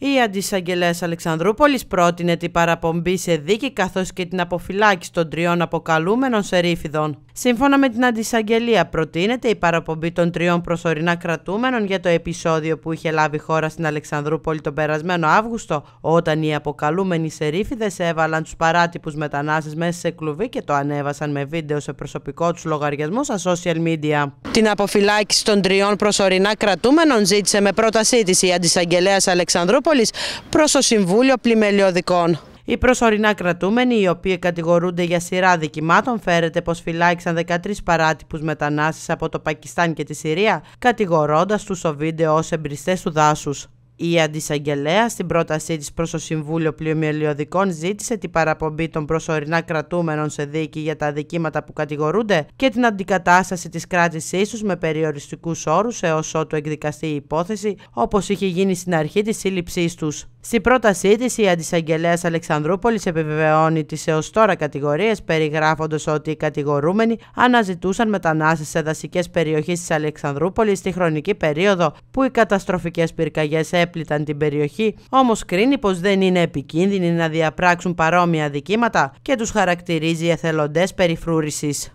Η Αντισαγγελέας Αλεξανδρούπολης πρότεινε την παραπομπή σε δίκη καθώς και την αποφυλάκηση των τριών αποκαλούμενων σερίφιδων. Σύμφωνα με την αντισαγγελία, προτείνεται η παραπομπή των τριών προσωρινά κρατούμενων για το επεισόδιο που είχε λάβει χώρα στην Αλεξανδρούπολη τον περασμένο Αύγουστο, όταν οι αποκαλούμενοι σερίφιδες έβαλαν τους παράτυπους μετανάστες μέσα σε κλουβί και το ανέβασαν με βίντεο σε προσωπικό τους λογαριασμό στα social media. Την αποφυλάκηση των τριών προσωρινά κρατούμενων ζήτησε με πρότασή της η αντισαγγελέας Αλεξανδρούπολης προς το Συμβούλιο Πλημελιωδικών. Οι προσωρινά κρατούμενοι, οι οποίοι κατηγορούνται για σειρά δικημάτων, φέρεται πως φυλάξαν 13 παράτυπους μετανάστες από το Πακιστάν και τη Συρία, κατηγορώντας τους ο βίντεο ως εμπριστές του δάσους. Η αντισαγγελέα στην πρότασή της προς το Συμβούλιο Πλειομελιωδικών ζήτησε την παραπομπή των προσωρινά κρατούμενων σε δίκη για τα δικήματα που κατηγορούνται και την αντικατάσταση της κράτησής τους με περιοριστικούς όρους έως ότου εκδικαστεί η υπόθεση όπως είχε γίνει στην αρχή της σύλληψής τους. Στη πρότασή της, η Αντισαγγελέας Αλεξανδρούπολης επιβεβαιώνει τις έως τώρα κατηγορίες, περιγράφοντας ότι οι κατηγορούμενοι αναζητούσαν μετανάστες σε δασικές περιοχές της Αλεξανδρούπολης στη χρονική περίοδο που οι καταστροφικές πυρκαγιές έπληταν την περιοχή, όμως κρίνει πως δεν είναι επικίνδυνοι να διαπράξουν παρόμοια δικήματα και τους χαρακτηρίζει εθελοντές περιφρούρησης.